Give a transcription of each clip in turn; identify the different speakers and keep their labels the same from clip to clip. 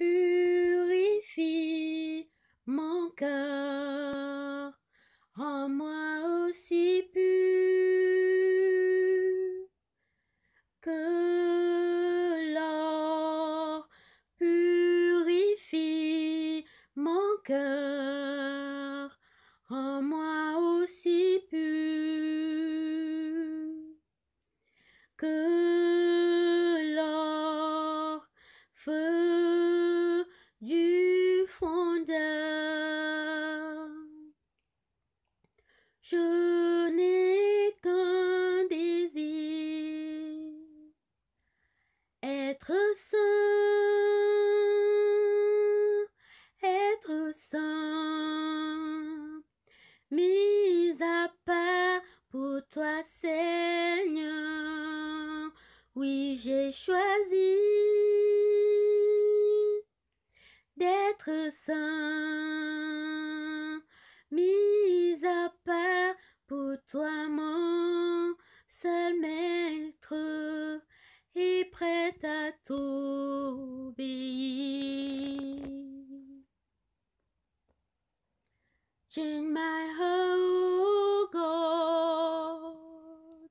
Speaker 1: purifie mon cœur, en moi aussi pur que Je n'ai qu'un désir, être saint, être saint, mis à part pour toi Seigneur. Oui, j'ai choisi d'être saint. To be, Change my whole God.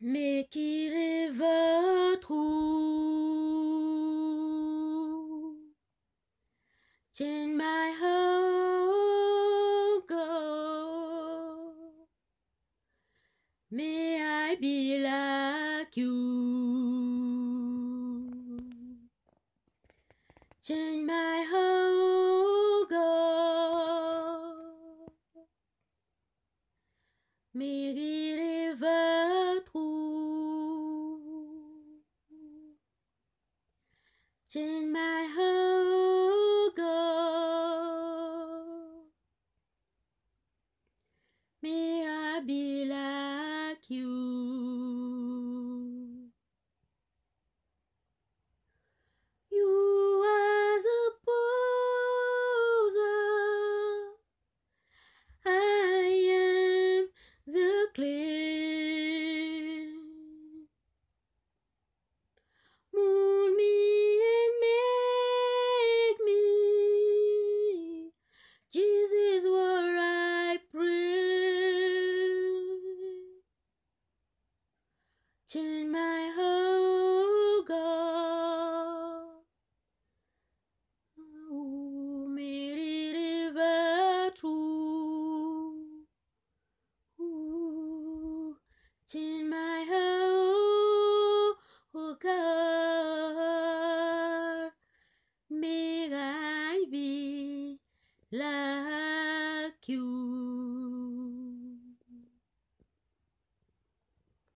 Speaker 1: Make it ever true. Change my whole God. May I be like vacuum. my hunger. Mérite les my Turn my hunger. May I be Watching my hoe go. Ooh, River my hoe go. May I be loved.